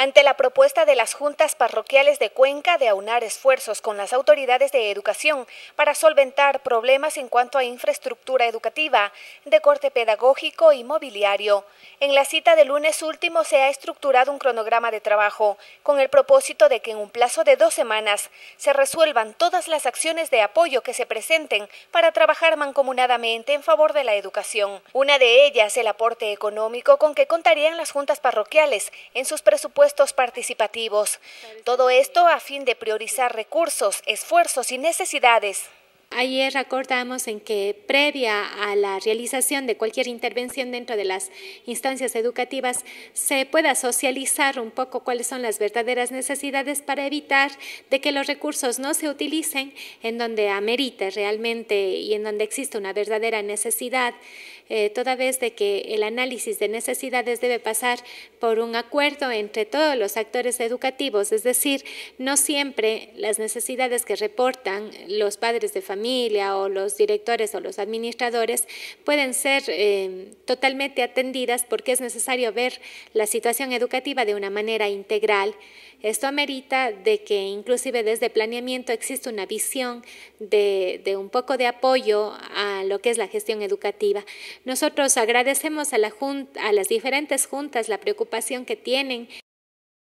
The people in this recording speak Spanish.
ante la propuesta de las juntas parroquiales de Cuenca de aunar esfuerzos con las autoridades de educación para solventar problemas en cuanto a infraestructura educativa, de corte pedagógico y mobiliario. En la cita del lunes último se ha estructurado un cronograma de trabajo con el propósito de que en un plazo de dos semanas se resuelvan todas las acciones de apoyo que se presenten para trabajar mancomunadamente en favor de la educación. Una de ellas el aporte económico con que contarían las juntas parroquiales en sus presupuestos participativos. Todo esto a fin de priorizar recursos, esfuerzos y necesidades Ayer recordamos en que previa a la realización de cualquier intervención dentro de las instancias educativas se pueda socializar un poco cuáles son las verdaderas necesidades para evitar de que los recursos no se utilicen en donde amerite realmente y en donde existe una verdadera necesidad. Eh, toda vez de que el análisis de necesidades debe pasar por un acuerdo entre todos los actores educativos, es decir, no siempre las necesidades que reportan los padres de familia o los directores o los administradores pueden ser eh, totalmente atendidas porque es necesario ver la situación educativa de una manera integral. Esto amerita de que inclusive desde planeamiento existe una visión de, un poco de apoyo a lo que es la gestión educativa. Nosotros agradecemos a las diferentes juntas la preocupación que tienen